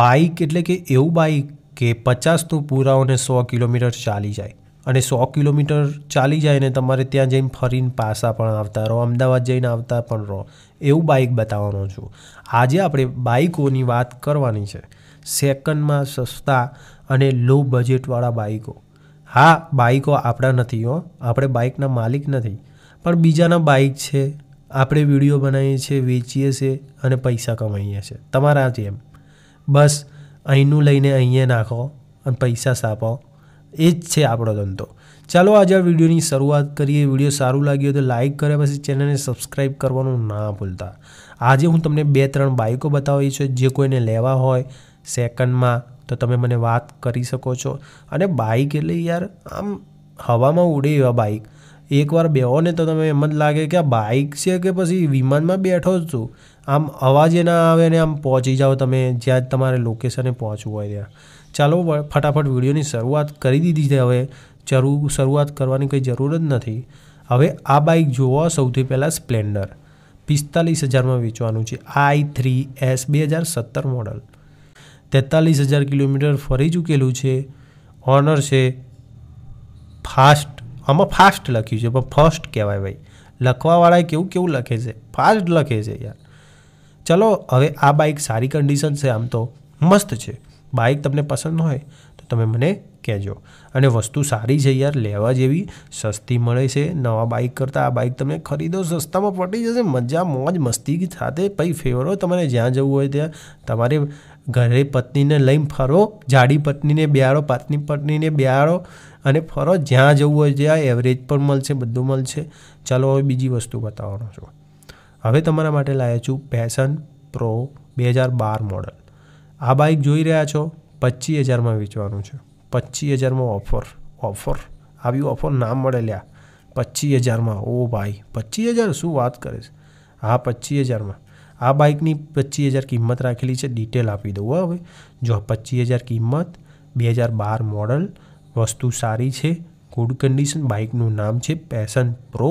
bike એટલે કે એવું બાઇક કે પચાસનું પૂરાઓને સો કિલોમીટર ચાલી જાય અને સો કિલોમીટર ચાલી જાય ને તમારે ત્યાં જઈને ફરીને પાસા પણ આવતા રહો અમદાવાદ જઈને આવતા પણ રહો એવું બાઇક બતાવવાનો છું આજે આપણે બાઇકોની વાત કરવાની છે સેકન્ડમાં સસ્તા અને લો બજેટવાળા બાઇકો હા બાઇકો આપણા નથી હો આપણે બાઇકના માલિક નથી પણ બીજાના બાઇક છે આપણે વિડીયો બનાવીએ છીએ વેચીએ છીએ અને પૈસા કમાઈએ છીએ તમારા જેમ બસ અહીંનું લઈને અહીંયા નાખો અને પૈસા સાપો એ જ છે આપણો ધંધો ચાલો આજે આ વિડીયોની શરૂઆત કરીએ વિડીયો સારું લાગ્યો તો લાઇક કર્યા પછી ચેનલને સબસ્ક્રાઈબ કરવાનું ના ભૂલતા આજે હું તમને બે ત્રણ બાઇકો બતાવી છું જે કોઈને લેવા હોય સેકન્ડમાં તો તમે મને વાત કરી શકો છો અને બાઇક એટલે યાર આમ હવામાં ઉડે એવા બાઇક એકવાર બેહો ને તો તમે એમ જ લાગે કે આ બાઇક છે કે પછી વિમાનમાં બેઠો જ છું આમ અવાજ ના આવે ને આમ પહોંચી જાઓ તમે જ્યાં તમારે લોકેશને પહોંચવું હોય ત્યાં ચાલો ફટાફટ વિડીયોની શરૂઆત કરી દીધી છે હવે જરૂર શરૂઆત કરવાની કંઈ જરૂર જ નથી હવે આ બાઇક જુઓ સૌથી પહેલાં સ્પ્લેન્ડર પિસ્તાલીસ હજારમાં વેચવાનું છે આઈ થ્રી એસ બે હજાર સત્તર મોડલ તેતાલીસ હજાર કિલોમીટર ફરી ચૂકેલું છે ઓનર છે ફાસ્ટ આમાં ફાસ્ટ લખ્યું છે પણ ફર્સ્ટ કહેવાય ભાઈ લખવાવાળાએ કેવું કેવું લખે છે ફાસ્ટ લખે છે યાર ચલો હવે આ બાઇક સારી કન્ડિશન છે આમ તો મસ્ત છે બાઇક તમને પસંદ હોય તો તમે મને કહેજો અને વસ્તુ સારી છે યાર લેવા જેવી સસ્તી મળે છે નવા બાઇક કરતાં આ બાઇક તમે ખરીદો સસ્તામાં પડી જશે મજા મોજ મસ્તી સાથે પછી ફેવરો તમારે જ્યાં જવું હોય ત્યાં તમારે ઘરે પત્નીને લઈને ફરો જાડી પત્નીને બિહારો પાતની પત્નીને બિહારો અને ફરો જ્યાં જવું હોય જ્યાં એવરેજ પણ મળશે બધું મળશે ચાલો હવે બીજી વસ્તુ બતાવવાનો છું હવે તમારા માટે લાવ્યા છું પેશન પ્રો બે હજાર બાર મોડલ આ બાઇક જોઈ રહ્યા છો પચીસ હજારમાં વેચવાનું છે પચીસ હજારમાં ઓફર ઓફર આવી ઓફર ના મળે લ્યા પચીસ હજારમાં ઓ ભાઈ પચીસ હજાર શું વાત કરીશ હા પચીસ હજારમાં આ બાઇકની પચીસ હજાર કિંમત રાખેલી છે ડિટેલ આપી દઉં હવે જો પચીસ હજાર કિંમત બે હજાર બાર મોડલ વસ્તુ સારી છે ગુડ કન્ડિશન બાઇકનું નામ છે પેશન પ્રો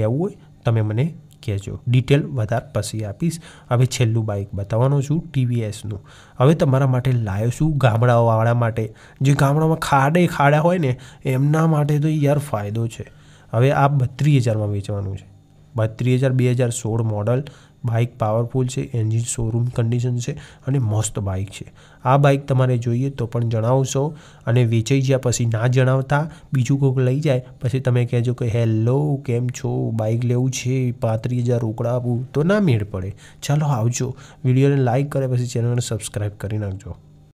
લેવું હોય તમે મને કહેજો ડિટેલ વધારે પછી આપીશ હવે છેલ્લું બાઇક બતાવવાનું છું ટીવીએસનું હવે તમારા માટે લાવ્યો છું ગામડાઓવાળા માટે જે ગામડામાં ખાડે ખાડા હોય ને એમના માટે તો યાર ફાયદો છે હવે આ બત્રીસ હજારમાં વેચવાનું છે બત્રીસ હજાર બે હજાર સોળ મોડલ બાઇક પાવરફુલ છે એન્જિન શોરૂમ કન્ડિશન છે અને મસ્ત બાઇક છે આ બાઇક તમારે જોઈએ તો પણ જણાવશો અને વેચાઈ ગયા પછી ના જણાવતા બીજું કોઈક લઈ જાય પછી તમે કહેજો કે હેલો કેમ છો બાઇક લેવું છે પાંત્રીસ હજાર રોકડા આપવું તો ના મેળ પડે ચાલો આવજો વિડીયોને લાઇક કરે પછી ચેનલને સબસ્ક્રાઈબ કરી નાખજો